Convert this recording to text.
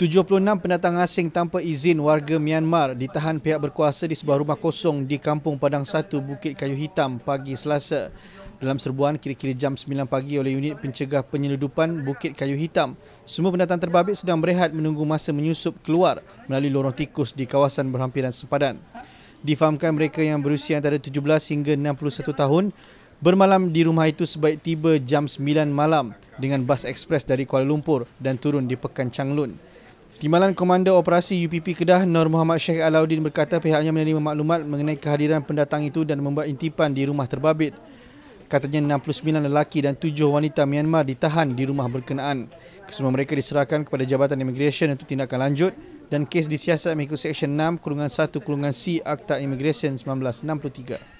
76 pendatang asing tanpa izin warga Myanmar ditahan pihak berkuasa di sebuah rumah kosong di Kampung Padang 1 Bukit Kayu Hitam pagi Selasa. Dalam serbuan kira-kira jam 9 pagi oleh unit pencegah penyeludupan Bukit Kayu Hitam, semua pendatang terbabit sedang berehat menunggu masa menyusup keluar melalui lorong tikus di kawasan berhampiran sempadan. Difahamkan mereka yang berusia antara 17 hingga 61 tahun bermalam di rumah itu sebaik tiba jam 9 malam dengan bas ekspres dari Kuala Lumpur dan turun di Pekan Changlun. Timbalan komando Operasi UPP Kedah Nur Muhammad Sheikh Alauddin berkata pihaknya menerima maklumat mengenai kehadiran pendatang itu dan membuat intipan di rumah terbabit. Katanya 69 lelaki dan 7 wanita Myanmar ditahan di rumah berkenaan. Kesemua mereka diserahkan kepada Jabatan Immigration untuk tindakan lanjut dan kes disiasat mengikut Seksyen 6 Kurungan 1 Kurungan C Akta Immigration 1963.